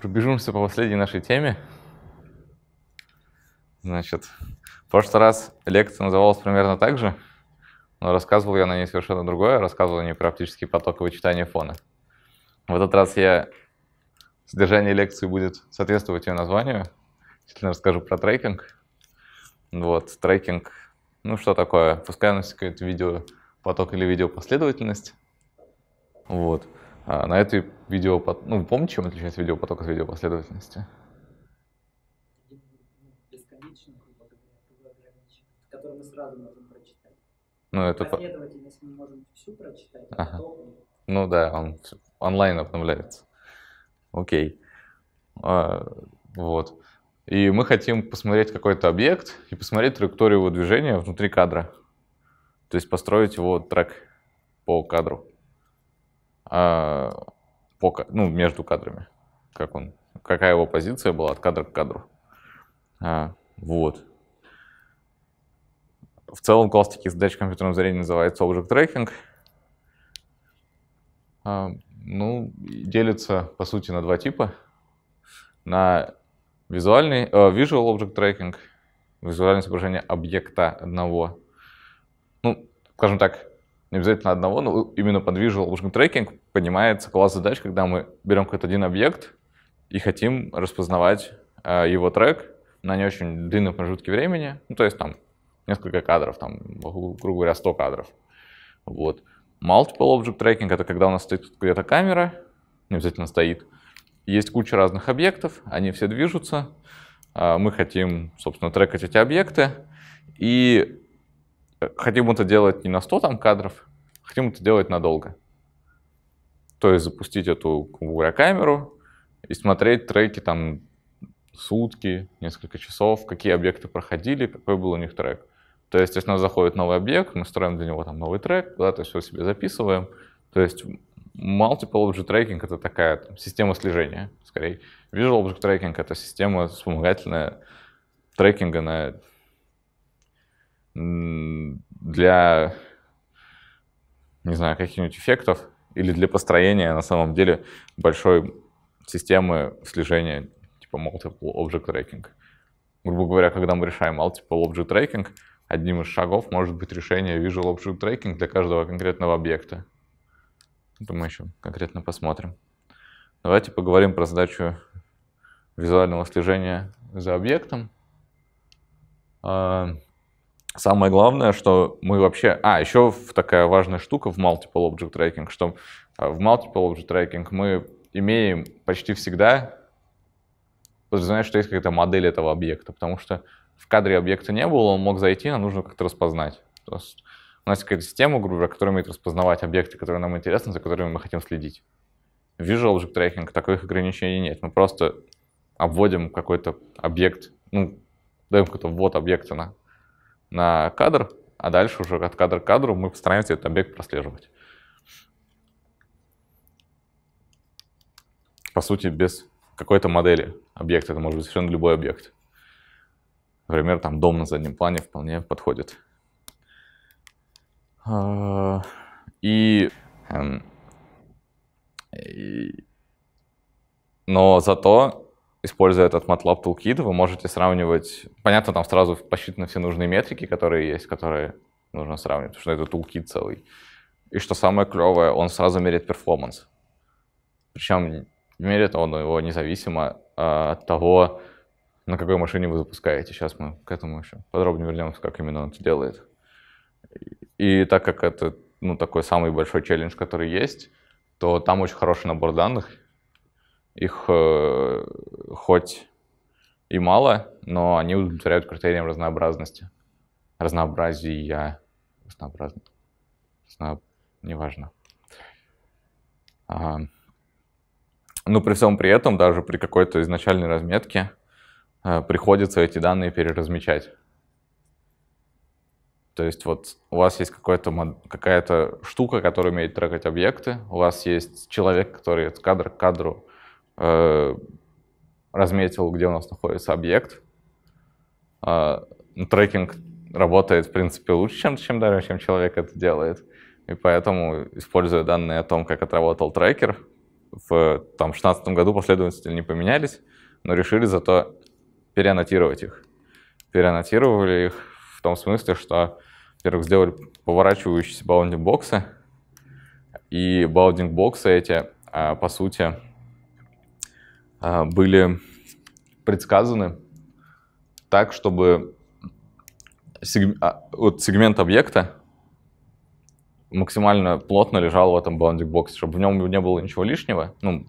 пробежимся по последней нашей теме. Значит, в прошлый раз лекция называлась примерно так же, но рассказывал я на ней совершенно другое, рассказывал не про оптические потоки вычитания фона. В этот раз я содержание лекции будет соответствовать ее названию. Действительно расскажу про трекинг. Вот, трекинг, ну что такое, пускай у нас какое-то видео поток или видеопоследовательность. Вот. А, на этой видео, Ну, помните, чем отличается видеопоток от видеопоследовательности? Бесконечный который мы сразу можем прочитать. Ну, это... Последовательность мы можем всю прочитать, ага. потом... Ну да, он онлайн обновляется. Окей. А, вот. И мы хотим посмотреть какой-то объект и посмотреть траекторию его движения внутри кадра. То есть построить его трек по кадру э, по, ну, между кадрами. Как он, какая его позиция была от кадра к кадру. А, вот. В целом класс таких задач компьютерного зрения называется Object Tracking. А, ну, делится, по сути, на два типа. На визуальный, э, Visual Object Tracking, визуальное изображение объекта одного. Ну, скажем так, не обязательно одного, но именно под visual object tracking понимается класс задач, когда мы берем какой-то один объект и хотим распознавать э, его трек на не очень длинном промежутке времени, ну, то есть там несколько кадров, там, грубо говоря, 100 кадров. Вот. Multiple object tracking — это когда у нас стоит где-то камера, не обязательно стоит, есть куча разных объектов, они все движутся, э, мы хотим, собственно, трекать эти объекты, и хотим это делать не на 100 там, кадров, хотим это делать надолго. То есть запустить эту камеру и смотреть треки там сутки, несколько часов, какие объекты проходили, какой был у них трек. То есть, если у нас заходит новый объект, мы строим для него там новый трек, да, то есть все себе записываем. То есть, Multiple Object Tracking — это такая там, система слежения, скорее. Visual Object Tracking — это система вспомогательная трекинга на для, не знаю, каких-нибудь эффектов или для построения на самом деле большой системы слежения типа Multiple Object Tracking. Грубо говоря, когда мы решаем Multiple Object Tracking, одним из шагов может быть решение Visual Object Tracking для каждого конкретного объекта. Это мы еще конкретно посмотрим. Давайте поговорим про задачу визуального слежения за объектом. А, Самое главное, что мы вообще... А, еще такая важная штука в Multiple Object Tracking, что а, в Multiple Object Tracking мы имеем почти всегда подразумевает, что есть какая-то модель этого объекта, потому что в кадре объекта не было, он мог зайти, нам нужно как-то распознать. То есть у нас есть какая-то система, грубо говоря, которая умеет распознавать объекты, которые нам интересны, за которыми мы хотим следить. В Visual Object Tracking таких ограничений нет. Мы просто обводим какой-то объект, ну, даем какой-то ввод объекта на на кадр, а дальше уже от кадра к кадру мы постараемся этот объект прослеживать. По сути, без какой-то модели объекта, это может быть совершенно любой объект. Например, там дом на заднем плане вполне подходит. А, и, эм, и но зато используя этот MATLAB Toolkit, вы можете сравнивать... Понятно, там сразу посчитаны все нужные метрики, которые есть, которые нужно сравнивать, потому что это Toolkit целый. И что самое клевое, он сразу меряет перформанс. Причем меряет он его независимо а, от того, на какой машине вы запускаете. Сейчас мы к этому еще подробнее вернемся, как именно он это делает. И так как это ну, такой самый большой челлендж, который есть, то там очень хороший набор данных, их э, хоть и мало, но они удовлетворяют критериям разнообразности. Разнообразия. Разнообразно. Разно... Неважно. А... Но ну, при всем при этом, даже при какой-то изначальной разметке, э, приходится эти данные переразмечать. То есть вот у вас есть какая-то штука, которая умеет трекать объекты, у вас есть человек, который от кадра к кадру Э, разметил, где у нас находится объект. Э, ну, трекинг работает, в принципе, лучше, чем, чем, даже, чем человек это делает. И поэтому, используя данные о том, как отработал трекер, в 2016 году последователи не поменялись, но решили зато переаннотировать их. Переаннотировали их в том смысле, что, во-первых, сделали поворачивающиеся баундинг-боксы, и баундинг-боксы эти, а, по сути, а, были предсказаны так, чтобы сег... А, сегмент объекта максимально плотно лежал в этом bounding box, чтобы в нем не было ничего лишнего. Ну,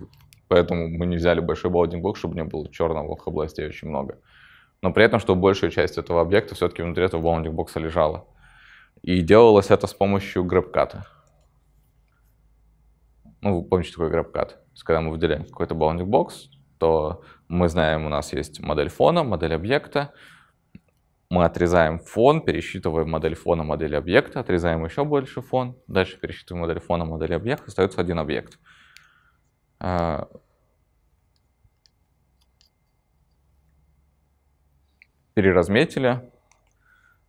поэтому мы не взяли большой bounding box, чтобы не было черного в областей очень много. Но при этом, чтобы большая часть этого объекта все-таки внутри этого bounding box лежала. И делалось это с помощью грэбката. Ну, вы помните, такой грэбкат? когда мы выделяем какой-то bounding box, то мы знаем, у нас есть модель фона, модель объекта. Мы отрезаем фон, пересчитываем модель фона, модель объекта, отрезаем еще больше фон, дальше пересчитываем модель фона, модель объекта, остается один объект. А, переразметили,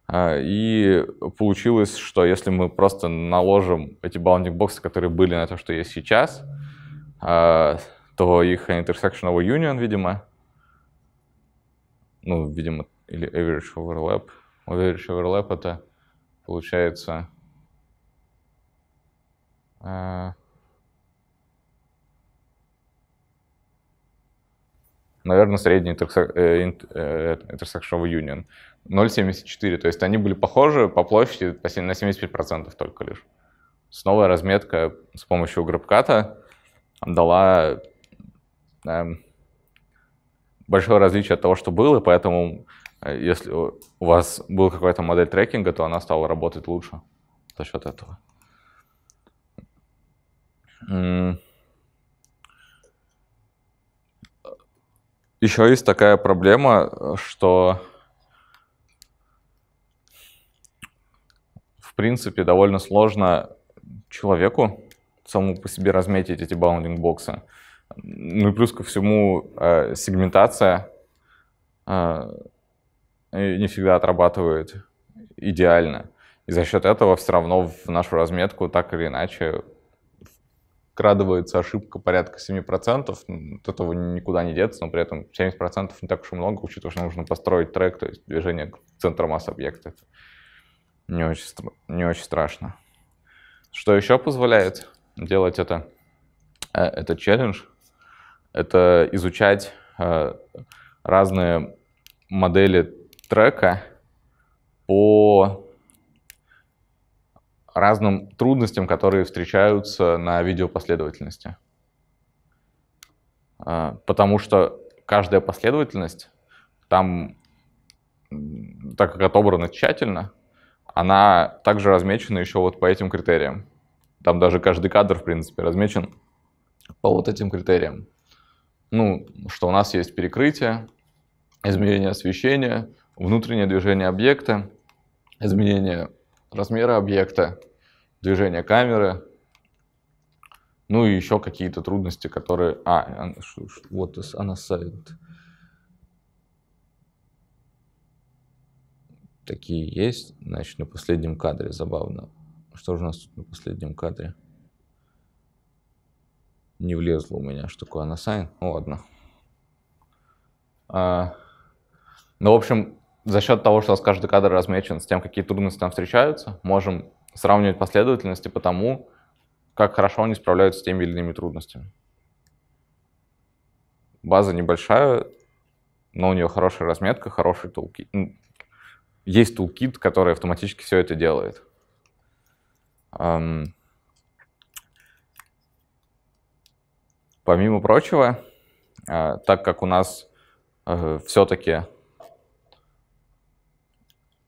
а, и получилось, что если мы просто наложим эти bounding боксы, которые были на то, что есть сейчас, а, то их intersectional union, видимо, ну, видимо, или average overlap. Average overlap — это, получается, э, наверное, средний интерсек, э, intersectional э, union. 0,74, то есть они были похожи по площади на 75% только лишь. Снова разметка с помощью GrabCat дала Эм, большое различия от того, что было, поэтому э, если у вас был какая то модель трекинга, то она стала работать лучше за счет этого. Еще есть такая проблема, что в принципе довольно сложно человеку самому по себе разметить эти баундинг-боксы. Ну и плюс ко всему э, сегментация э, не всегда отрабатывает идеально. И за счет этого все равно в нашу разметку так или иначе крадывается ошибка порядка 7%. От этого никуда не деться, но при этом 70% не так уж и много, учитывая, что нужно построить трек, то есть движение к центру масс объекта. Это не очень, не очень страшно. Что еще позволяет делать это? Э, этот челлендж это изучать э, разные модели трека по разным трудностям, которые встречаются на видеопоследовательности. Э, потому что каждая последовательность там, так как отобрана тщательно, она также размечена еще вот по этим критериям. Там даже каждый кадр, в принципе, размечен по вот этим критериям ну, что у нас есть перекрытие, изменение освещения, внутреннее движение объекта, изменение размера объекта, движение камеры, ну и еще какие-то трудности, которые... А, а вот она а сайт. Такие есть, значит, на последнем кадре, забавно. Что же у нас тут на последнем кадре? не влезла у меня, что такое unassigned. Ну ладно. А, ну, в общем, за счет того, что у нас каждый кадр размечен с тем, какие трудности там встречаются, можем сравнивать последовательности по тому, как хорошо они справляются с теми или иными трудностями. База небольшая, но у нее хорошая разметка, хороший тулкит. Есть тулкит, который автоматически все это делает. Um, Помимо прочего, э, так как у нас э, все-таки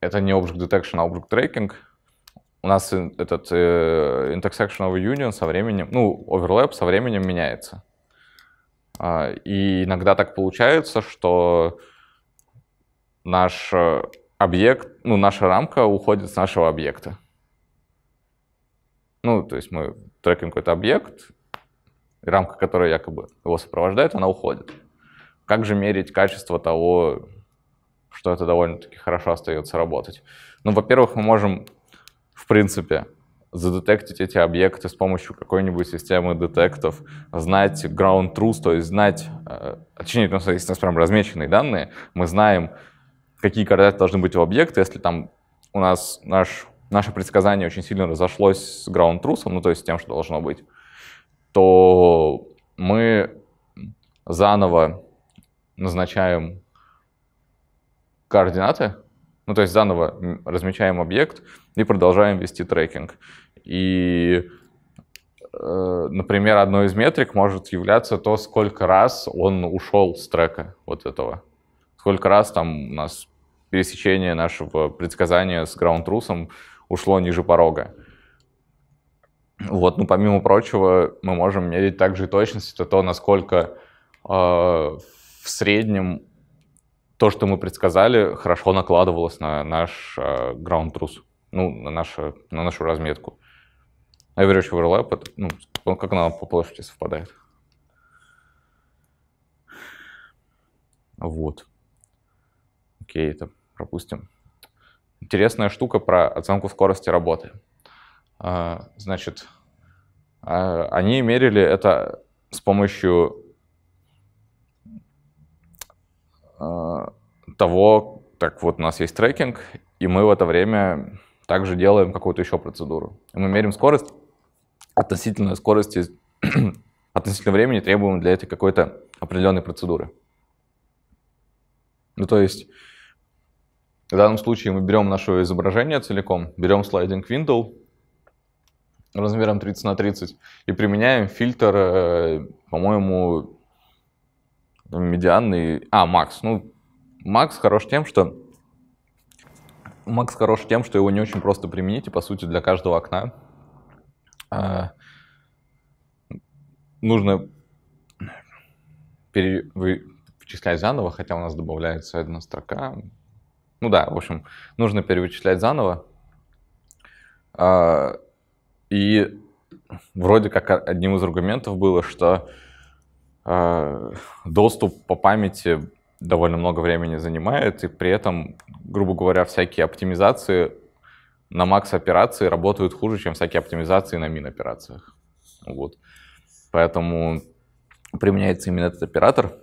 это не Object Detection, а Object Tracking, у нас этот Intersectional э, Union со временем, ну, overlap со временем меняется. А, и иногда так получается, что наш объект, ну, наша рамка уходит с нашего объекта. Ну, то есть мы трекаем какой-то объект, рамка, которая якобы его сопровождает, она уходит. Как же мерить качество того, что это довольно-таки хорошо остается работать? Ну, во-первых, мы можем, в принципе, задетектить эти объекты с помощью какой-нибудь системы детектов, знать ground truth, то есть знать, э, точнее, ну, если у нас прям размеченные данные, мы знаем, какие координаты должны быть у объекта, если там у нас наш, наше предсказание очень сильно разошлось с ground truth, ну, то есть с тем, что должно быть, то мы заново назначаем координаты, ну то есть заново размечаем объект и продолжаем вести трекинг. И, э, например, одной из метрик может являться то, сколько раз он ушел с трека вот этого. Сколько раз там у нас пересечение нашего предсказания с ground трусом ушло ниже порога. Вот, ну, помимо прочего, мы можем мерить также и точность, это то, насколько э, в среднем то, что мы предсказали, хорошо накладывалось на наш э, ground truth, ну, на, нашу на нашу разметку. Average overlap, это, ну, как она по площади совпадает. Вот. Окей, это пропустим. Интересная штука про оценку скорости работы. А, значит, а, они мерили это с помощью а, того, так вот у нас есть трекинг, и мы в это время также делаем какую-то еще процедуру. мы мерим скорость, относительно скорости, относительно времени требуем для этой какой-то определенной процедуры. Ну, то есть, в данном случае мы берем наше изображение целиком, берем слайдинг window, размером 30 на 30 и применяем фильтр, э, по-моему, медианный, а, Макс. Ну, Макс хорош тем, что Макс хорош тем, что его не очень просто применить, и по сути для каждого окна э, нужно пере... заново, хотя у нас добавляется одна строка. Ну да, в общем, нужно перевычислять заново. Э, и вроде как одним из аргументов было, что э, доступ по памяти довольно много времени занимает, и при этом, грубо говоря, всякие оптимизации на макс операции работают хуже, чем всякие оптимизации на мин операциях. Вот. Поэтому применяется именно этот оператор.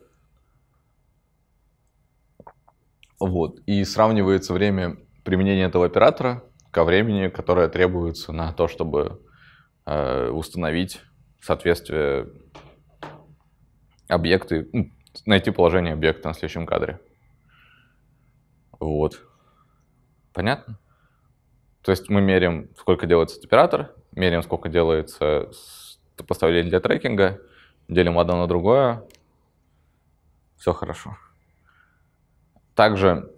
Вот. И сравнивается время применения этого оператора ко времени, которое требуется на то, чтобы э, установить соответствие объекты, найти положение объекта на следующем кадре. Вот. Понятно? То есть мы меряем, сколько делается оператор, меряем, сколько делается поставление для трекинга, делим одно на другое. Все хорошо. Также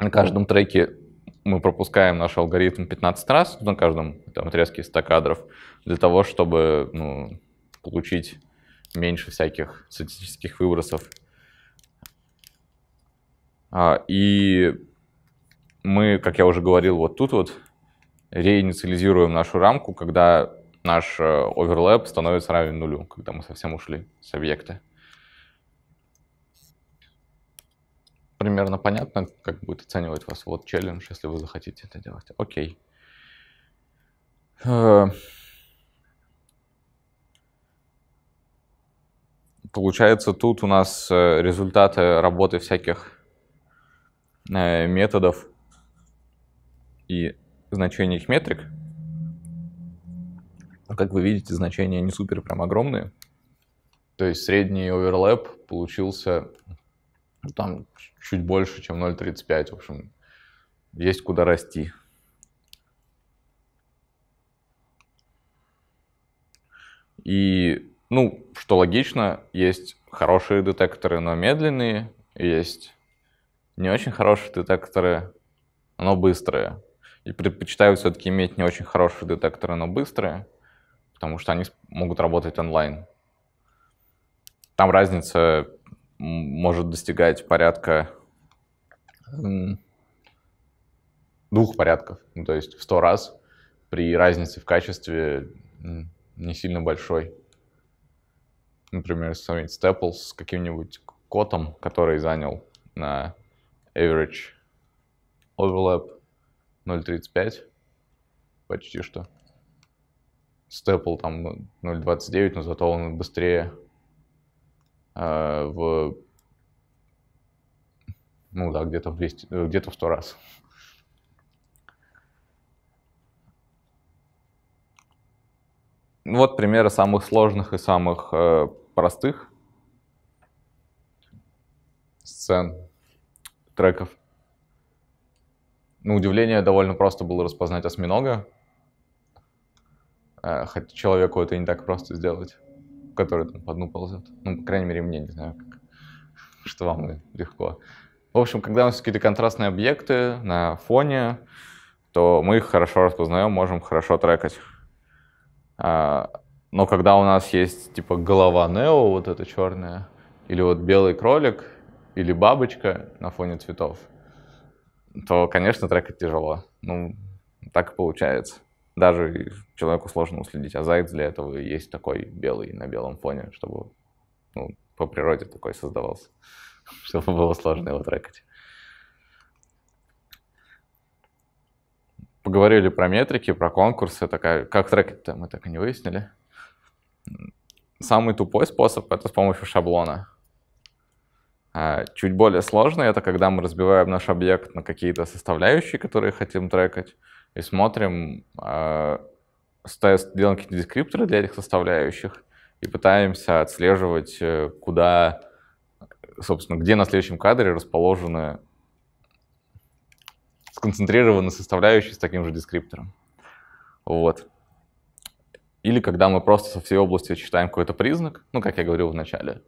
на каждом треке мы пропускаем наш алгоритм 15 раз на каждом там, отрезке 100 кадров для того, чтобы ну, получить меньше всяких статистических выбросов. А, и мы, как я уже говорил, вот тут вот реинициализируем нашу рамку, когда наш э, оверлэп становится равен нулю, когда мы совсем ушли с объекта. примерно понятно, как будет оценивать вас вот челлендж, если вы захотите это делать. Окей. Э, получается, тут у нас э, результаты работы всяких э, методов и значений их метрик. Как вы видите, значения не супер прям огромные. То есть средний оверлэп получился ну, там чуть больше, чем 0,35. В общем, есть куда расти. И, ну, что логично, есть хорошие детекторы, но медленные, есть не очень хорошие детекторы, но быстрые. И предпочитаю все-таки иметь не очень хорошие детекторы, но быстрые, потому что они могут работать онлайн. Там разница может достигать порядка двух порядков, ну, то есть в сто раз при разнице в качестве не сильно большой. Например, сравнить Staples с каким-нибудь котом, который занял на average overlap 0.35, почти что. Staple там 0.29, ну, но зато он быстрее а, в, ну да, где-то в 200, э, где-то в 100 раз. Вот примеры самых сложных и самых э, простых сцен, треков. На удивление довольно просто было распознать осьминога, э, хотя человеку это не так просто сделать который там по дну ползет, Ну, по крайней мере, мне не знаю, как, что вам легко. В общем, когда у нас какие-то контрастные объекты на фоне, то мы их хорошо распознаем, можем хорошо трекать. А, но когда у нас есть типа голова Нео, вот эта черная, или вот белый кролик, или бабочка на фоне цветов, то, конечно, трекать тяжело. Ну, так и получается даже человеку сложно уследить, а заяц для этого есть такой белый на белом фоне, чтобы ну, по природе такой создавался, чтобы было сложно его трекать. Поговорили про метрики, про конкурсы, такая, как трекать-то мы так и не выяснили. Самый тупой способ — это с помощью шаблона. А, чуть более сложный — это когда мы разбиваем наш объект на какие-то составляющие, которые хотим трекать, и смотрим, э, делаем какие-то дескрипторы для этих составляющих и пытаемся отслеживать, э, куда, собственно, где на следующем кадре расположены сконцентрированы составляющие с таким же дескриптором. Вот. Или когда мы просто со всей области читаем какой-то признак, ну, как я говорил в начале,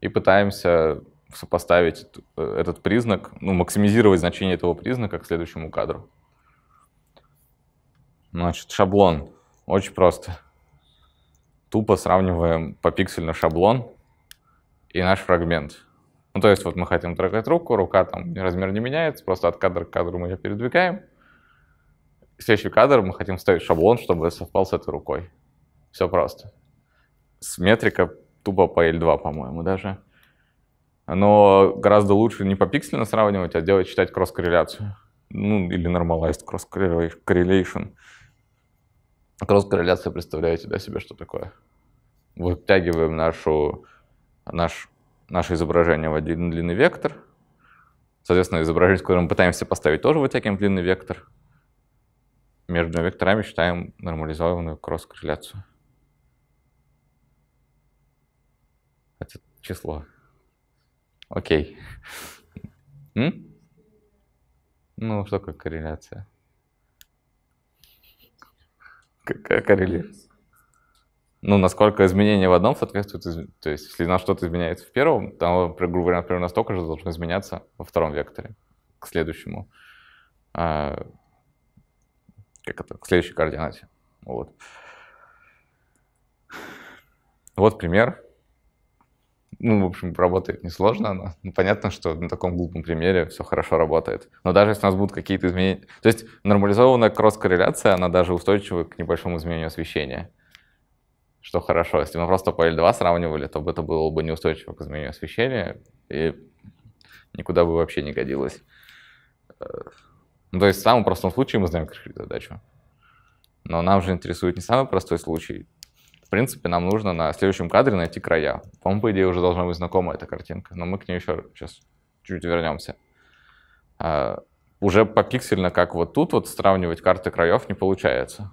и пытаемся сопоставить э, этот признак, ну, максимизировать значение этого признака к следующему кадру. Значит, шаблон. Очень просто. Тупо сравниваем по пиксельно шаблон и наш фрагмент. Ну, то есть вот мы хотим трогать руку, рука там размер не меняется, просто от кадра к кадру мы ее передвигаем. следующий кадр мы хотим ставить шаблон, чтобы совпал с этой рукой. Все просто. С метрика тупо по L2, по-моему, даже. Но гораздо лучше не по пиксельно сравнивать, а делать, читать кросс-корреляцию. Ну, или normalized cross-correlation. Кросс-корреляция представляете да, себе, что такое. Вытягиваем нашу, наш, наше изображение в один длинный вектор. Соответственно, изображение, которое мы пытаемся поставить, тоже вытягиваем длинный вектор. Между векторами считаем нормализованную кросс-корреляцию. Это число. Окей. М? Ну, что как корреляция? коррелирует. Ну, насколько изменения в одном соответствуют, то есть если на что-то изменяется в первом, то грубо говоря, например, настолько же должно изменяться во втором векторе, к следующему, а, как это, к следующей координате. Вот. Вот пример ну, в общем, работает несложно она. Ну, понятно, что на таком глупом примере все хорошо работает. Но даже если у нас будут какие-то изменения... То есть нормализованная кросс-корреляция, она даже устойчива к небольшому изменению освещения. Что хорошо. Если мы просто по L2 сравнивали, то это было бы неустойчиво к изменению освещения и никуда бы вообще не годилось. Ну, то есть в самом простом случае мы знаем, как решить задачу. Но нам же интересует не самый простой случай, принципе, нам нужно на следующем кадре найти края. По моему, по идее, уже должна быть знакома эта картинка, но мы к ней еще сейчас чуть вернемся. А, уже по пиксельно, как вот тут, вот сравнивать карты краев не получается.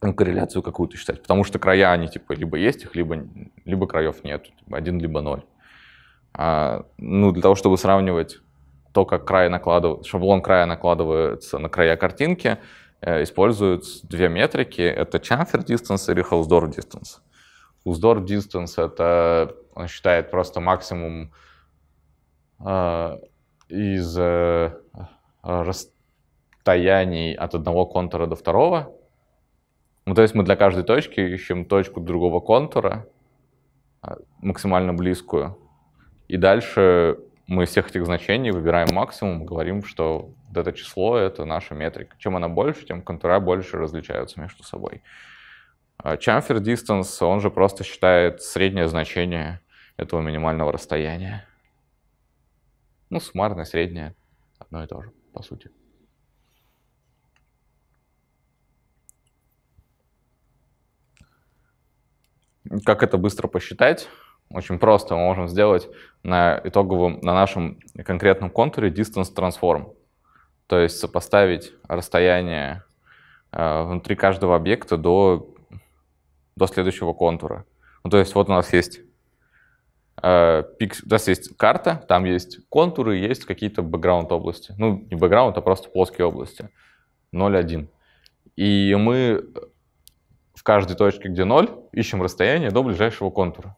Ну, корреляцию какую-то считать, потому что края, они типа либо есть их, либо, либо краев нет, один либо ноль. А, ну, для того, чтобы сравнивать то, как край накладыв... шаблон края накладывается на края картинки, Э, используют две метрики. Это chamfer distance или Hausdorff distance. Hausdorff distance — это, он считает просто максимум э, из э, расстояний от одного контура до второго. Ну, то есть мы для каждой точки ищем точку другого контура, э, максимально близкую. И дальше мы из всех этих значений выбираем максимум, говорим, что вот это число — это наша метрика. Чем она больше, тем контура больше различаются между собой. А chamfer distance, он же просто считает среднее значение этого минимального расстояния. Ну, суммарное, среднее, одно и то же, по сути. Как это быстро посчитать? Очень просто. Мы можем сделать на итоговом, на нашем конкретном контуре distance transform. То есть сопоставить расстояние э, внутри каждого объекта до, до следующего контура. Ну, то есть вот у нас есть э, у нас есть карта, там есть контуры, есть какие-то бэкграунд области. Ну, не бэкграунд, а просто плоские области. 0,1. И мы в каждой точке, где 0, ищем расстояние до ближайшего контура.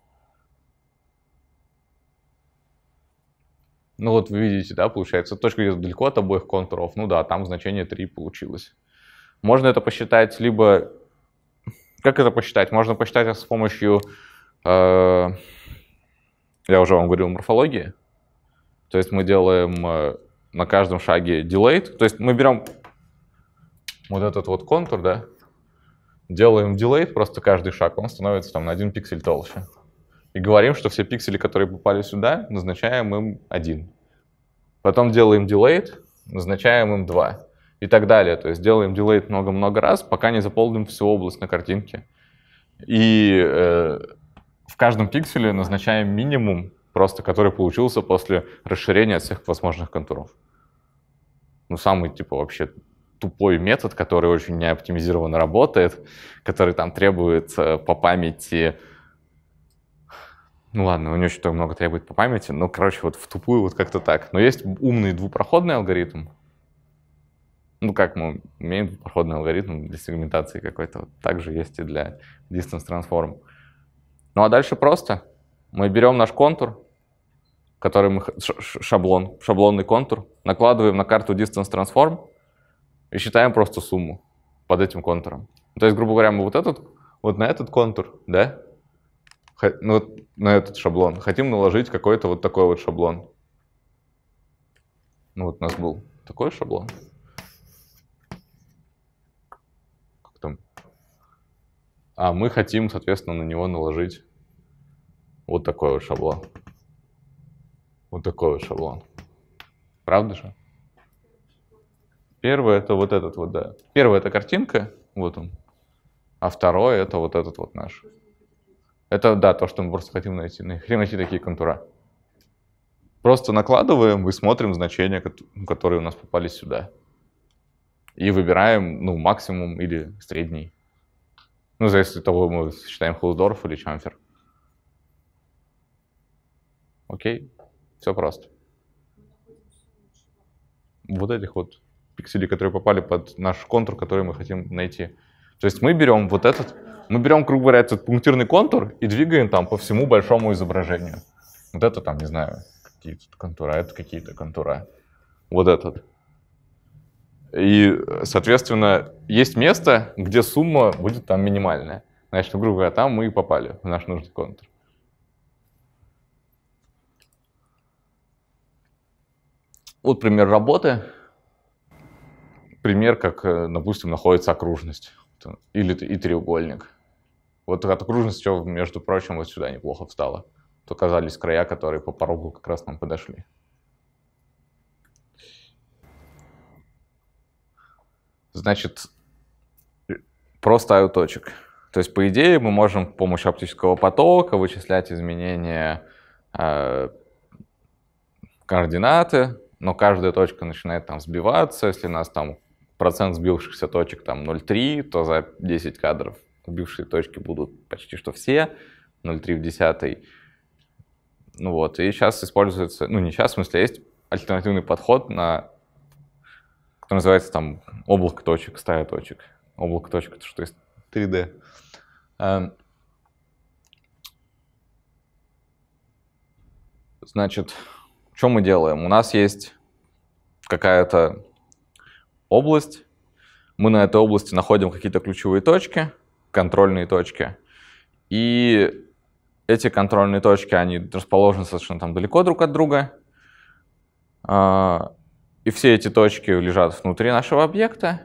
Ну вот вы видите, да, получается, точка где-то далеко от обоих контуров. Ну да, там значение 3 получилось. Можно это посчитать либо... Как это посчитать? Можно посчитать с помощью... Э... Я уже вам говорил морфологии. То есть мы делаем э, на каждом шаге delayed. То есть мы берем вот этот вот контур, да, делаем delayed, просто каждый шаг, он становится там на один пиксель толще и говорим, что все пиксели, которые попали сюда, назначаем им один. Потом делаем delayed, назначаем им два и так далее. То есть делаем delayed много-много раз, пока не заполним всю область на картинке. И э, в каждом пикселе назначаем минимум, просто который получился после расширения всех возможных контуров. Ну, самый, типа, вообще тупой метод, который очень неоптимизированно работает, который там требует э, по памяти ну ладно, у него что-то много требует по памяти, но, короче, вот в тупую вот как-то так. Но есть умный двупроходный алгоритм. Ну как мы имеем двупроходный алгоритм для сегментации какой-то, вот также есть и для distance transform. Ну а дальше просто. Мы берем наш контур, который мы, шаблон, шаблонный контур, накладываем на карту distance transform и считаем просто сумму под этим контуром. То есть, грубо говоря, мы вот этот, вот на этот контур, да, ну, вот на этот шаблон. Хотим наложить какой-то вот такой вот шаблон. Ну вот у нас был такой шаблон. Как там? А мы хотим, соответственно, на него наложить вот такой вот шаблон. Вот такой вот шаблон. Правда же? Первое это вот этот вот, да. Первое это картинка, вот он. А второе это вот этот вот наш. Это, да, то, что мы просто хотим найти. Мы хотим найти такие контура. Просто накладываем и смотрим значения, ну, которые у нас попали сюда. И выбираем, ну, максимум или средний. Ну, зависит от того, мы считаем Холдорф или Чамфер. Окей, все просто. Вот этих вот пикселей, которые попали под наш контур, который мы хотим найти. То есть мы берем вот этот, мы берем, грубо говоря, этот пунктирный контур и двигаем там по всему большому изображению. Вот это там, не знаю, какие-то контура, это какие-то контура. Вот этот. И, соответственно, есть место, где сумма будет там минимальная. Значит, грубо говоря, там мы и попали в наш нужный контур. Вот пример работы. Пример, как, э, допустим, находится окружность. Или и треугольник. Вот окружность все, между прочим, вот сюда неплохо встала. То казались края, которые по порогу как раз нам подошли. Значит, просто IO точек. То есть, по идее, мы можем с помощью оптического потока вычислять изменения э, координаты, но каждая точка начинает там сбиваться, если нас там процент сбившихся точек там 0,3, то за 10 кадров сбившие точки будут почти что все, 0,3 в 10. Ну вот, и сейчас используется, ну не сейчас, в смысле, есть альтернативный подход на, который называется там облако точек, стая точек. Облако точек, это что есть 3D. Значит, что мы делаем? У нас есть какая-то область. Мы на этой области находим какие-то ключевые точки, контрольные точки. И эти контрольные точки, они расположены совершенно там далеко друг от друга. А, и все эти точки лежат внутри нашего объекта.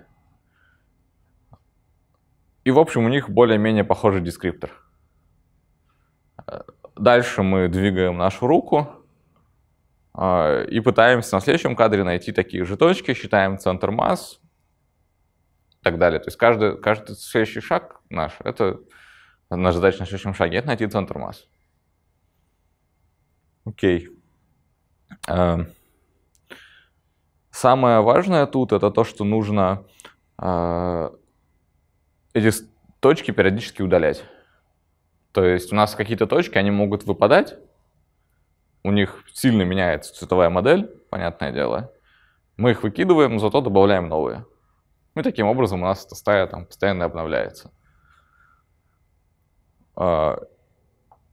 И, в общем, у них более-менее похожий дескриптор. Дальше мы двигаем нашу руку а, и пытаемся на следующем кадре найти такие же точки, считаем центр масс и так далее. То есть каждый, каждый следующий шаг наш, это наша задача на следующем шаге, это найти центр масс. Окей. А, самое важное тут это то, что нужно а, эти точки периодически удалять. То есть у нас какие-то точки, они могут выпадать, у них сильно меняется цветовая модель, понятное дело. Мы их выкидываем, зато добавляем новые. Ну и таким образом у нас эта стая там постоянно обновляется. А,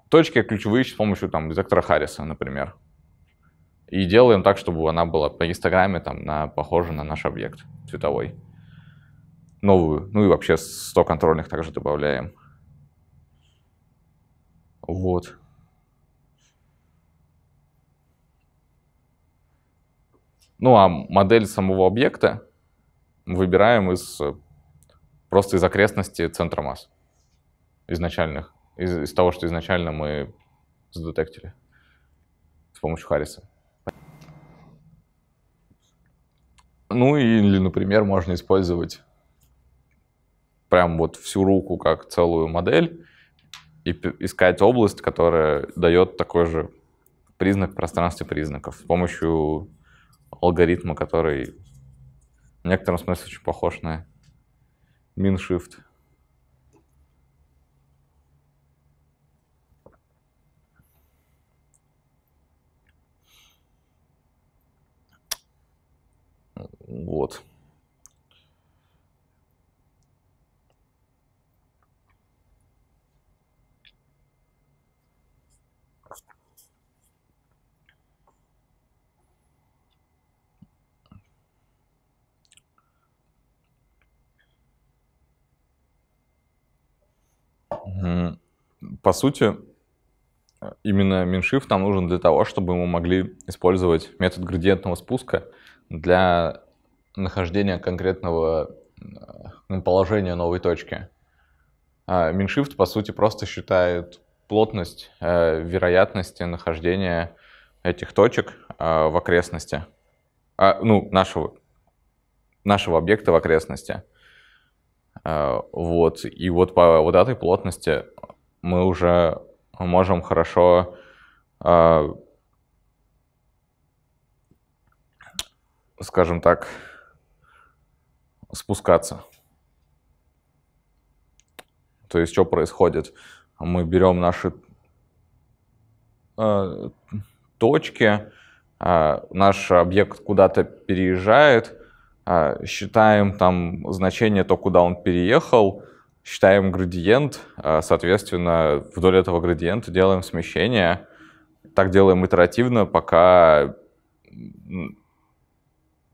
точки ключевые с помощью там вектора Харриса, например. И делаем так, чтобы она была по гистограмме там на, похожа на наш объект цветовой. Новую. Ну и вообще 100 контрольных также добавляем. Вот. Ну а модель самого объекта выбираем из э, просто из окрестности центра масс изначальных, из, из того, что изначально мы задетектили с помощью Харриса. Ну или, например, можно использовать прям вот всю руку как целую модель и искать область, которая дает такой же признак в пространстве признаков с помощью алгоритма, который в некотором смысле очень похож на MinShift. Вот. По сути, именно Миншифт нам нужен для того, чтобы мы могли использовать метод градиентного спуска для нахождения конкретного э, положения новой точки. А Миншифт, по сути, просто считает плотность э, вероятности нахождения этих точек э, в окрестности, а, ну, нашего, нашего объекта в окрестности. А, вот. И вот по вот этой плотности мы уже можем хорошо а, скажем так, спускаться. То есть, что происходит? Мы берем наши э, точки, э, наш объект куда-то переезжает, а, считаем там значение, то, куда он переехал, считаем градиент, а, соответственно, вдоль этого градиента делаем смещение. Так делаем итеративно, пока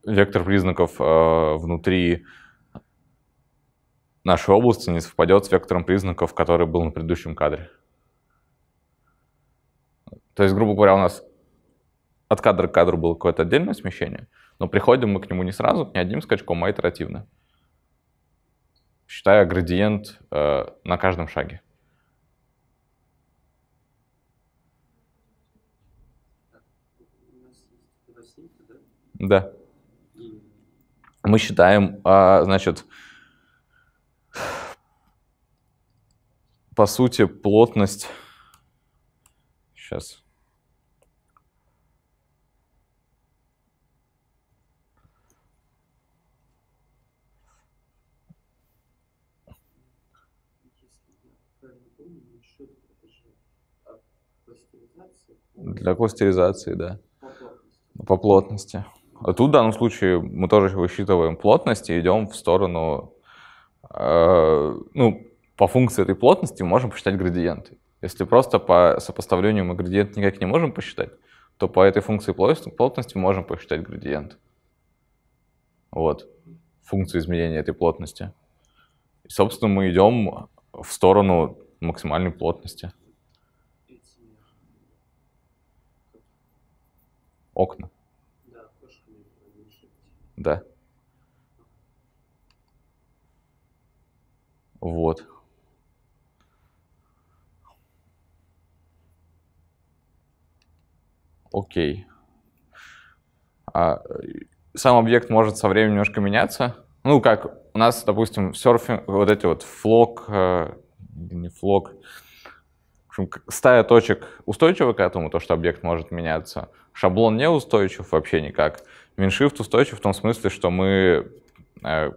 вектор признаков а, внутри нашей области не совпадет с вектором признаков, который был на предыдущем кадре. То есть, грубо говоря, у нас от кадра к кадру было какое-то отдельное смещение, но приходим мы к нему не сразу, не одним скачком, а итеративно. Считая градиент э, на каждом шаге. Да. Мы считаем, а, значит, по сути, плотность... Сейчас. А Для кластеризации, да. По плотности. Ну, по плотности. А тут в данном случае мы тоже высчитываем плотность и идем в сторону, э, ну, по функции этой плотности мы можем посчитать градиенты. Если просто по сопоставлению мы градиент никак не можем посчитать, то по этой функции плотности мы можем посчитать градиент. Вот, функцию изменения этой плотности. И, собственно, мы идем в сторону максимальной плотности. Окна. Да. Вот. Окей. А, э, сам объект может со временем немножко меняться. Ну, как у нас, допустим, серфинг, вот эти вот флок, э, Денифлог. В общем, стая точек устойчива к этому, то, что объект может меняться. Шаблон не устойчив вообще никак. Миншифт устойчив в том смысле, что мы э,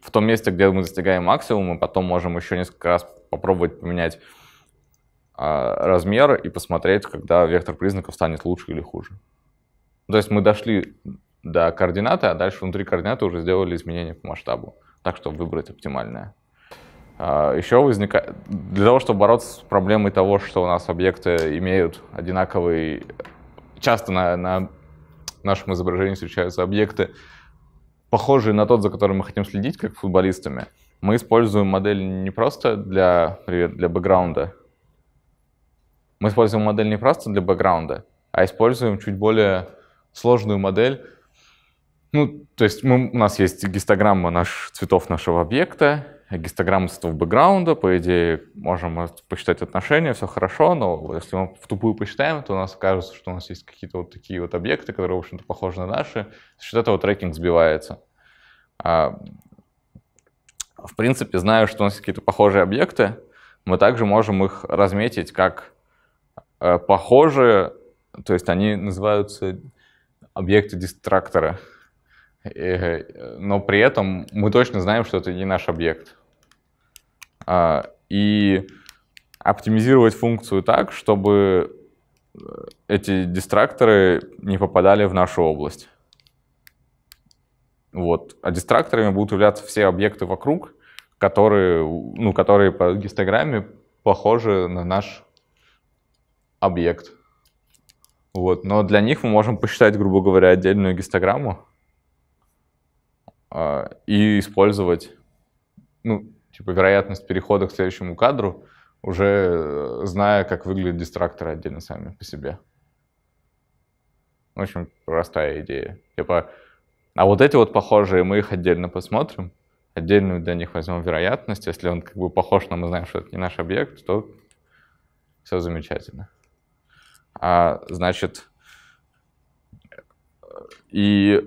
в том месте, где мы достигаем максимума, мы потом можем еще несколько раз попробовать поменять а, размер и посмотреть, когда вектор признаков станет лучше или хуже. Ну, то есть мы дошли до координаты, а дальше внутри координаты уже сделали изменения по масштабу, так чтобы выбрать оптимальное. А, Еще возникает... Для того, чтобы бороться с проблемой того, что у нас объекты имеют одинаковый... Часто на, на нашем изображении встречаются объекты, похожие на тот, за которым мы хотим следить, как футболистами. Мы используем модель не просто для, привет, для бэкграунда. Мы используем модель не просто для бэкграунда, а используем чуть более сложную модель. Ну, то есть мы, у нас есть гистограмма наш, цветов нашего объекта, гистограммство бэкграунда, по идее, можем посчитать отношения, все хорошо, но если мы в тупую посчитаем, то у нас окажется, что у нас есть какие-то вот такие вот объекты, которые, в общем-то, похожи на наши, за счет этого трекинг сбивается. А, в принципе, зная, что у нас есть какие-то похожие объекты, мы также можем их разметить как э, похожие, то есть они называются объекты-дистрактора э, но при этом мы точно знаем, что это не наш объект. А, и оптимизировать функцию так, чтобы э, эти дистракторы не попадали в нашу область. Вот. А дистракторами будут являться все объекты вокруг, которые, ну, которые по гистограмме похожи на наш объект. Вот. Но для них мы можем посчитать, грубо говоря, отдельную гистограмму э, и использовать, ну, типа вероятность перехода к следующему кадру, уже э, зная, как выглядят дистракторы отдельно сами по себе. Очень простая идея. Типа, а вот эти вот похожие, мы их отдельно посмотрим, отдельную для них возьмем вероятность. Если он как бы похож, но мы знаем, что это не наш объект, то все замечательно. А, значит, и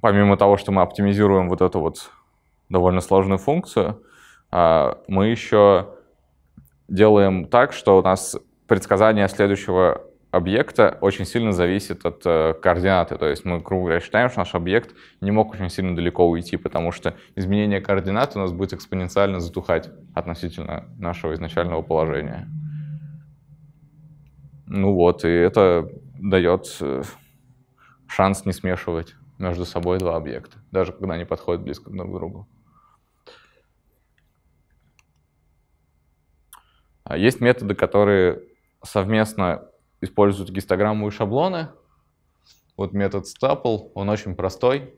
помимо того, что мы оптимизируем вот эту вот довольно сложную функцию, а, мы еще делаем так, что у нас предсказание следующего объекта очень сильно зависит от э, координаты. То есть мы, грубо считаем, что наш объект не мог очень сильно далеко уйти, потому что изменение координат у нас будет экспоненциально затухать относительно нашего изначального положения. Ну вот, и это дает э, шанс не смешивать между собой два объекта, даже когда они подходят близко друг к другу. А есть методы, которые совместно используют гистограмму и шаблоны. Вот метод staple, он очень простой.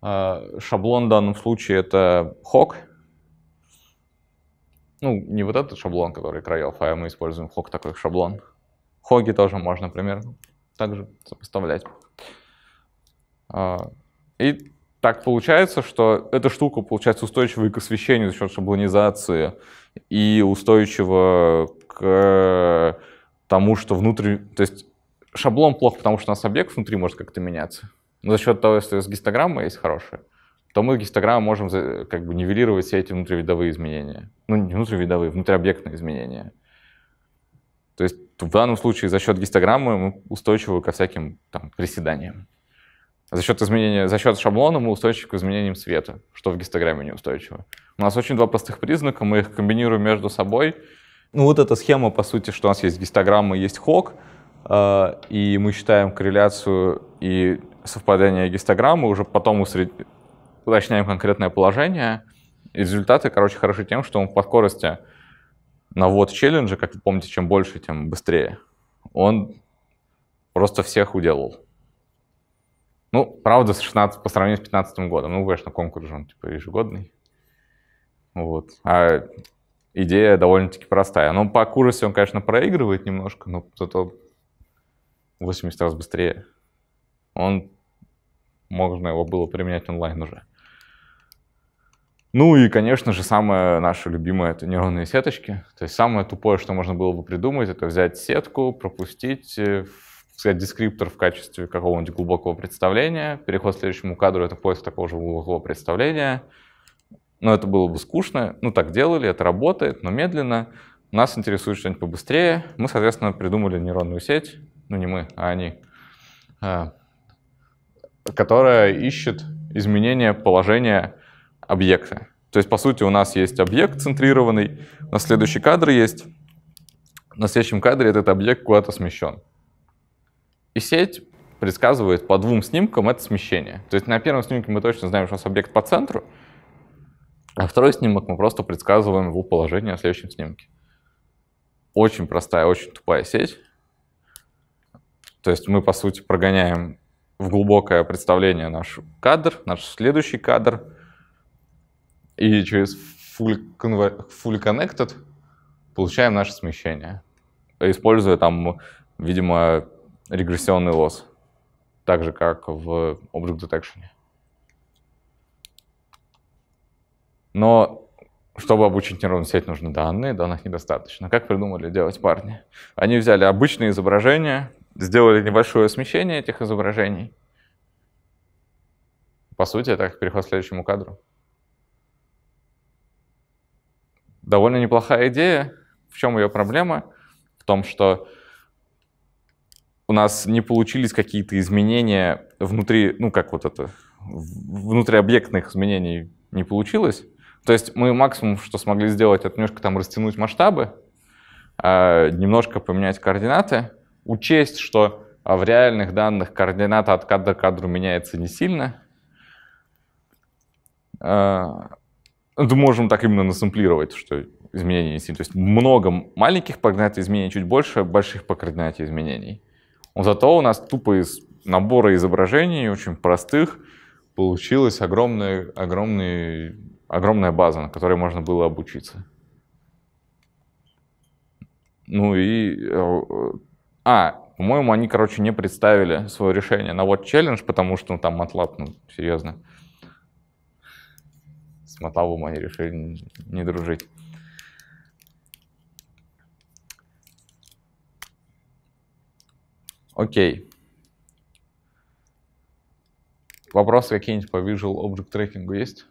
А, шаблон в данном случае это хок. Ну, не вот этот шаблон, который краил а мы используем хок такой шаблон. Хоги тоже можно, например, также сопоставлять. А, и так получается, что эта штука получается устойчивой к освещению за счет шаблонизации и устойчива к тому, что внутри... То есть шаблон плохо, потому что у нас объект внутри может как-то меняться. Но за счет того, что у нас гистограмма есть хорошая, то мы гистограмму можем как бы нивелировать все эти внутривидовые изменения. Ну, не внутривидовые, внутриобъектные изменения. То есть в данном случае за счет гистограммы мы устойчивы ко всяким там приседаниям. За счет изменения, за счет шаблона мы устойчивы к изменениям света, что в гистограмме неустойчиво. У нас очень два простых признака, мы их комбинируем между собой. Ну вот эта схема, по сути, что у нас есть гистограмма, есть хок, э, и мы считаем корреляцию и совпадение гистограммы, уже потом усред... уточняем конкретное положение. И результаты, короче, хороши тем, что он по скорости на вот челленджа, как вы помните, чем больше, тем быстрее. Он просто всех уделал. Ну, правда, с 16, по сравнению с 2015 годом. Ну, конечно, конкурс же он типа ежегодный. Вот. А идея довольно-таки простая. Ну, по скорости он, конечно, проигрывает немножко, но зато 80 раз быстрее. Он, можно его было применять онлайн уже. Ну и, конечно же, самое наше любимое — это нейронные сеточки. То есть самое тупое, что можно было бы придумать, это взять сетку, пропустить э, сказать, дескриптор в качестве какого-нибудь глубокого представления. Переход к следующему кадру — это поиск такого же глубокого представления. Но это было бы скучно. Ну, так делали, это работает, но медленно. Нас интересует что-нибудь побыстрее. Мы, соответственно, придумали нейронную сеть. Ну, не мы, а они. А, которая ищет изменение положения объекта. То есть, по сути, у нас есть объект центрированный, на следующий кадр есть. На следующем кадре этот объект куда-то смещен. И сеть предсказывает по двум снимкам это смещение. То есть на первом снимке мы точно знаем, что у нас объект по центру, а второй снимок мы просто предсказываем его положение на следующем снимке. Очень простая, очень тупая сеть. То есть мы, по сути, прогоняем в глубокое представление наш кадр, наш следующий кадр, и через full, full connected получаем наше смещение. Используя там, видимо, регрессионный лосс, так же, как в Object Detection. Но чтобы обучить нейронную сеть, нужны данные, данных недостаточно. Как придумали делать парни? Они взяли обычные изображения, сделали небольшое смещение этих изображений. По сути, это как переход к следующему кадру. Довольно неплохая идея. В чем ее проблема? В том, что нас не получились какие-то изменения внутри, ну как вот это, внутриобъектных изменений не получилось. То есть мы максимум, что смогли сделать, это немножко там растянуть масштабы, а, немножко поменять координаты, учесть, что а, в реальных данных координата от кадра к кадру меняется не сильно. Это а, ну, можем так именно насэмплировать, что изменения не сильно. То есть много маленьких по координате изменений, чуть больше больших по координате изменений. Зато у нас тупо из набора изображений, очень простых, получилась огромная, огромная, огромная база, на которой можно было обучиться. Ну и... Э, а, по-моему, они, короче, не представили свое решение на вот челлендж, потому что ну, там матлаб, ну, серьезно. С матлабом они решили не дружить. Окей. Вопросы какие-нибудь по Visual Object Tracking есть?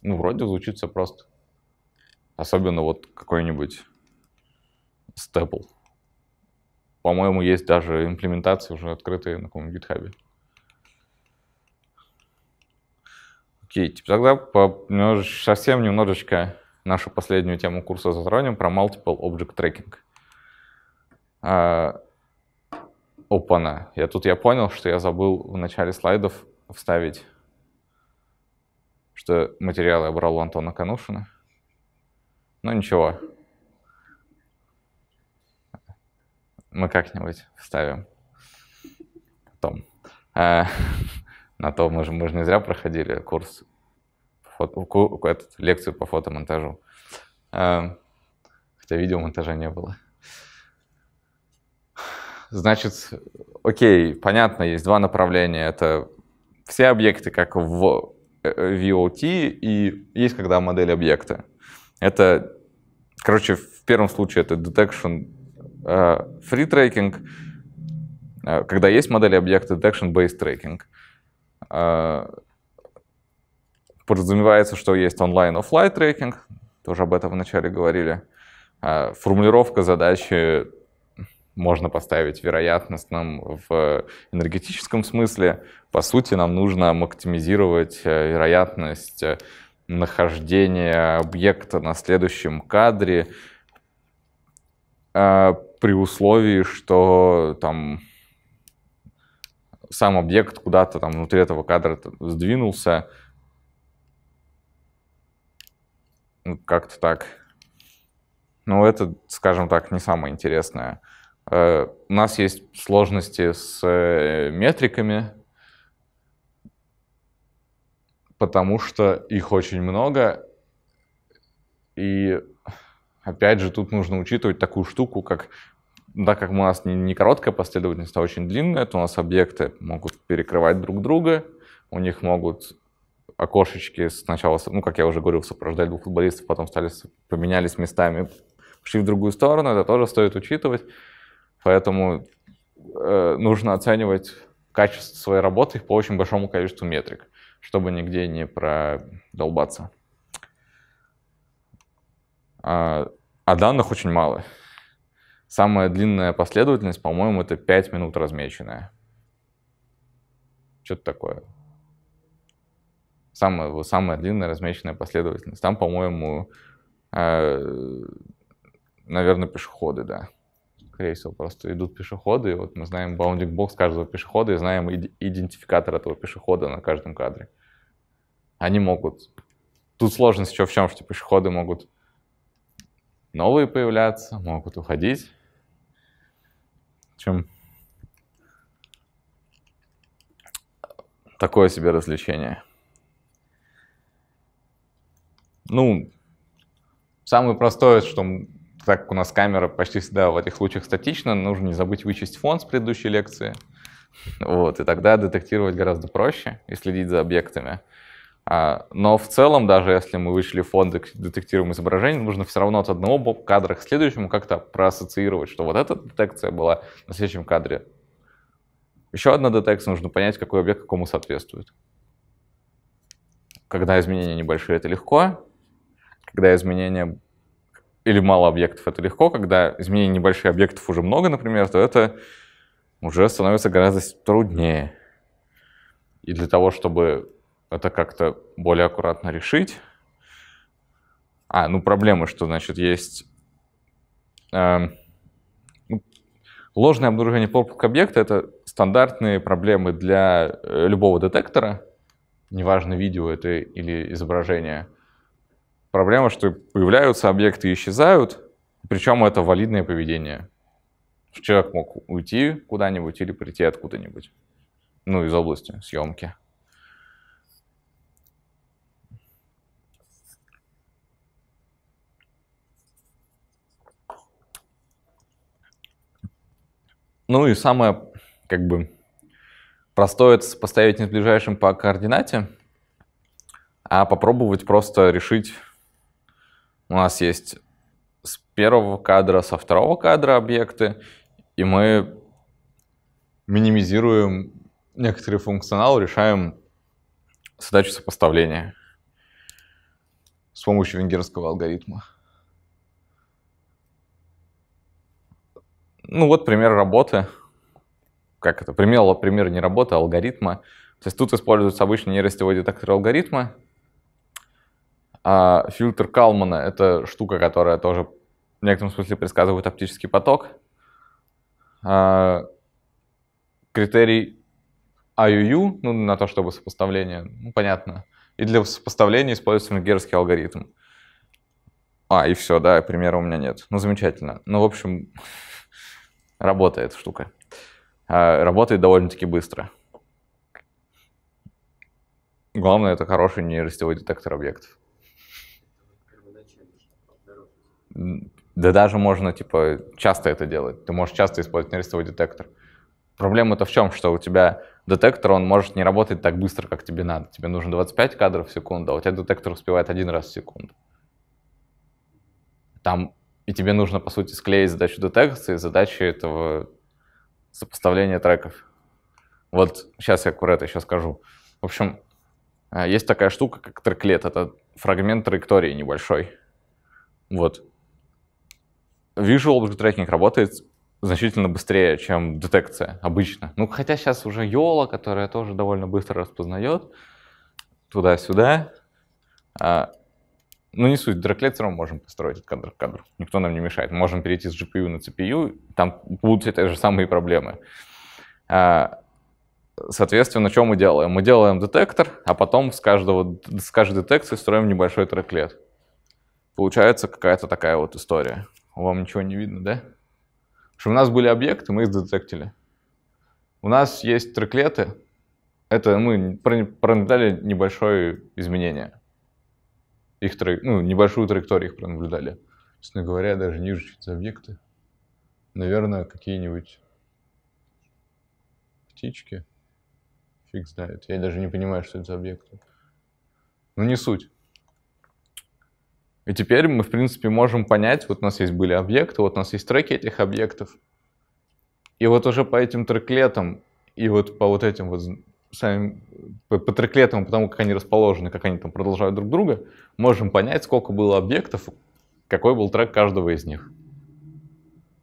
Ну, вроде звучит все просто. Особенно вот какой-нибудь Staple. По-моему, есть даже имплементации уже открытые на каком-нибудь Гитхабе. Окей, типа, тогда по, совсем немножечко нашу последнюю тему курса затронем про Multiple Object Tracking. А, Опана. Я тут я понял, что я забыл в начале слайдов вставить, что материалы я брал у Антона Конушина. Но ну, ничего. Мы как-нибудь вставим потом. А, на то мы же, мы же не зря проходили курс фото, эту, лекцию по фотомонтажу. А, хотя видеомонтажа не было. Значит, окей, понятно, есть два направления. Это все объекты, как в э, VOT, и есть когда модель объекта. Это, короче, в первом случае это detection э, free tracking, э, когда есть модель объекта, detection based tracking. Подразумевается, что есть онлайн-офлайн трекинг, тоже об этом вначале говорили. А, формулировка задачи можно поставить вероятностным в энергетическом смысле. По сути, нам нужно максимизировать э, вероятность э, нахождения объекта на следующем кадре э, при условии, что там сам объект куда-то там внутри этого кадра сдвинулся, Как-то так. Ну, это, скажем так, не самое интересное. Э, у нас есть сложности с э, метриками, потому что их очень много. И опять же, тут нужно учитывать такую штуку, как да, как у нас не короткая последовательность, а очень длинная, то у нас объекты могут перекрывать друг друга, у них могут окошечки сначала, ну, как я уже говорил, сопровождали двух футболистов, потом стали, поменялись местами, пошли в другую сторону, это тоже стоит учитывать. Поэтому э, нужно оценивать качество своей работы по очень большому количеству метрик, чтобы нигде не продолбаться. А, а данных очень мало. Самая длинная последовательность, по-моему, это 5 минут размеченная. Что-то такое. Самая, самая длинная размеченная последовательность. Там, по-моему, э, наверное, пешеходы, да. Скорее всего, просто идут пешеходы, и вот мы знаем bounding box каждого пешехода и знаем идентификатор этого пешехода на каждом кадре. Они могут... Тут сложность еще в чем, что пешеходы могут новые появляться, могут уходить. Чем такое себе развлечение. Ну, самое простое, что так как у нас камера почти всегда в этих случаях статична, нужно не забыть вычесть фон с предыдущей лекции. Вот, и тогда детектировать гораздо проще и следить за объектами. А, но в целом, даже если мы вышли в фон детектируем изображение, нужно все равно от одного кадра к следующему как-то проассоциировать, что вот эта детекция была на следующем кадре. Еще одна детекция, нужно понять, какой объект какому соответствует. Когда изменения небольшие, это легко когда изменения или мало объектов, это легко, когда изменение небольших объектов уже много, например, то это уже становится гораздо труднее. И для того, чтобы это как-то более аккуратно решить, а, ну проблема, что, значит, есть э, ложное обнаружение пропуска объекта, это стандартные проблемы для э, любого детектора, неважно, видео это или изображение. Проблема, что появляются объекты и исчезают, причем это валидное поведение. Человек мог уйти куда-нибудь или прийти откуда-нибудь, ну, из области съемки. Ну и самое, как бы, простое это поставить не с ближайшим по координате, а попробовать просто решить у нас есть с первого кадра, со второго кадра объекты, и мы минимизируем некоторый функционал, решаем задачу сопоставления с помощью венгерского алгоритма. Ну вот пример работы. Как это? Пример, пример не работы, а алгоритма. То есть тут используются обычные нейросетевые детекторы алгоритма, а фильтр Калмана — это штука, которая тоже в некотором смысле предсказывает оптический поток. А, критерий IUU, ну, на то, чтобы сопоставление, ну, понятно. И для сопоставления используется венгерский алгоритм. А, и все, да, примера у меня нет. Ну, замечательно. Ну, в общем, работает штука. А, работает довольно-таки быстро. Главное, это хороший нейросетевой детектор объектов. Да даже можно, типа, часто это делать. Ты можешь часто использовать нерестовый детектор. Проблема-то в чем, что у тебя детектор, он может не работать так быстро, как тебе надо. Тебе нужно 25 кадров в секунду, а у тебя детектор успевает один раз в секунду. Там и тебе нужно, по сути, склеить задачу детекции, задачу этого сопоставления треков. Вот сейчас я аккуратно еще скажу. В общем, э, есть такая штука, как треклет. Это фрагмент траектории небольшой. Вот. Visual Object Tracking работает значительно быстрее, чем детекция обычно. Ну, хотя сейчас уже Йола, которая тоже довольно быстро распознает туда-сюда. А, ну, не суть, драклет равно можем построить от кадр к кадру. Никто нам не мешает. можем перейти с GPU на CPU, там будут те же самые проблемы. А, соответственно, что мы делаем? Мы делаем детектор, а потом с, каждого, с каждой детекции строим небольшой траклет. Получается какая-то такая вот история. Вам ничего не видно, да? Потому что у нас были объекты, мы их детектили. У нас есть треклеты. Это мы пронаблюдали небольшое изменение. Их тра... ну, небольшую траекторию их пронаблюдали. Честно говоря, даже ниже чуть объекты. Наверное, какие-нибудь птички. Фиг знает. Я даже не понимаю, что это за объекты. Ну, не суть. И теперь мы, в принципе, можем понять, вот у нас есть были объекты, вот у нас есть треки этих объектов. И вот уже по этим треклетам и вот по вот этим вот самим, по, по треклетам, потому как они расположены, как они там продолжают друг друга, можем понять, сколько было объектов, какой был трек каждого из них.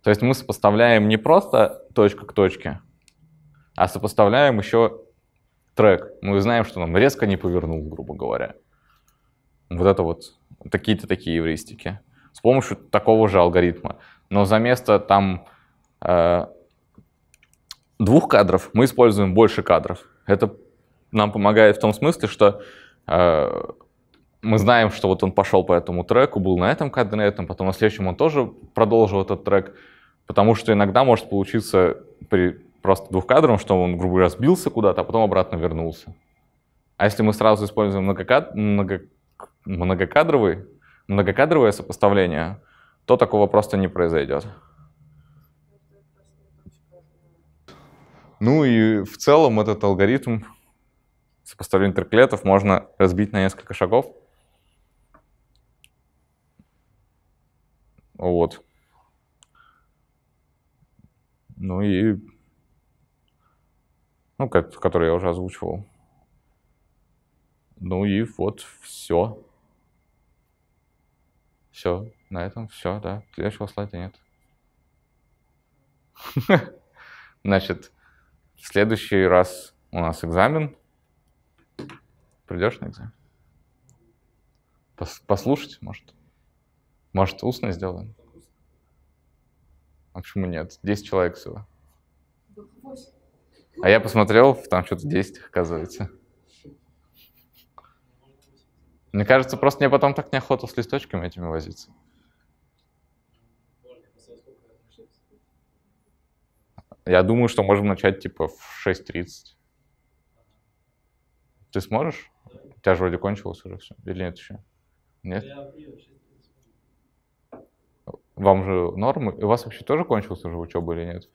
То есть мы сопоставляем не просто точка к точке, а сопоставляем еще трек. Мы знаем, что нам резко не повернул, грубо говоря вот это вот, такие-то такие евристики с помощью такого же алгоритма. Но за место там э, двух кадров мы используем больше кадров. Это нам помогает в том смысле, что э, мы знаем, что вот он пошел по этому треку, был на этом кадре, на этом, потом на следующем он тоже продолжил этот трек, потому что иногда может получиться при просто двух двухкадровом, что он, грубо говоря, сбился куда-то, а потом обратно вернулся. А если мы сразу используем многокад... много многокадровый, многокадровое сопоставление, то такого просто не произойдет. Ну и в целом этот алгоритм сопоставления интерклетов можно разбить на несколько шагов. Вот. Ну и... Ну, как, который я уже озвучивал. Ну и вот все. Все, на этом все, да. Следующего слайда нет. Значит, в следующий раз у нас экзамен. Придешь на экзамен? послушать, может? Может, устно сделаем? А почему нет? 10 человек всего. А я посмотрел, там что-то 10, оказывается. Мне кажется, просто мне потом так неохота с листочками этими возиться. Я думаю, что можем начать типа в 6.30. Ты сможешь? У тебя же вроде кончилось уже все. Или нет еще? Нет? Вам же нормы? У вас вообще тоже кончилась уже учеба или нет?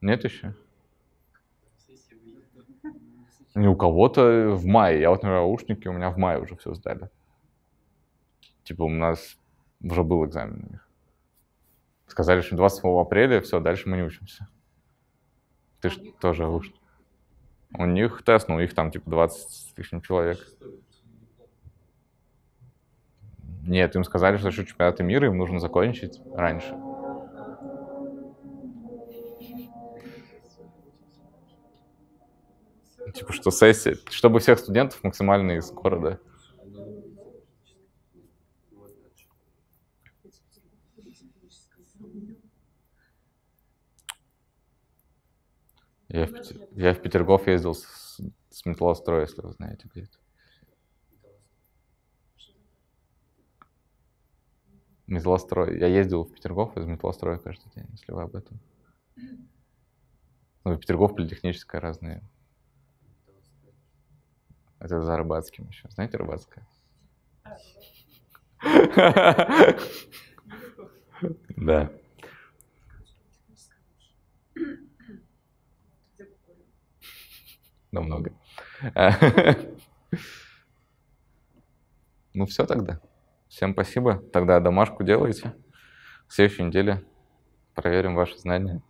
Нет еще? Не у кого-то э, в мае. Я вот, например, аушники у меня в мае уже все сдали. Типа у нас уже был экзамен у них. Сказали, что 27 апреля, все, дальше мы не учимся. Ты же тоже аушник. У них тест, ну, их там типа 20 с лишним человек. Нет, им сказали, что еще чемпионаты мира, им нужно закончить раньше. Типа, что сессия, чтобы всех студентов максимально из города. Я в, я в Петергоф ездил с, с металлостроя, если вы знаете, где это. Металлострой. Я ездил в Петергоф из металлостроя каждый день, если вы об этом. Ну, Петергоф политехническая разные это за Рыбацким еще. Знаете Рыбацкая? Да. Да много. Ну все тогда. Всем спасибо. Тогда домашку делайте. В следующей неделе проверим ваши знания.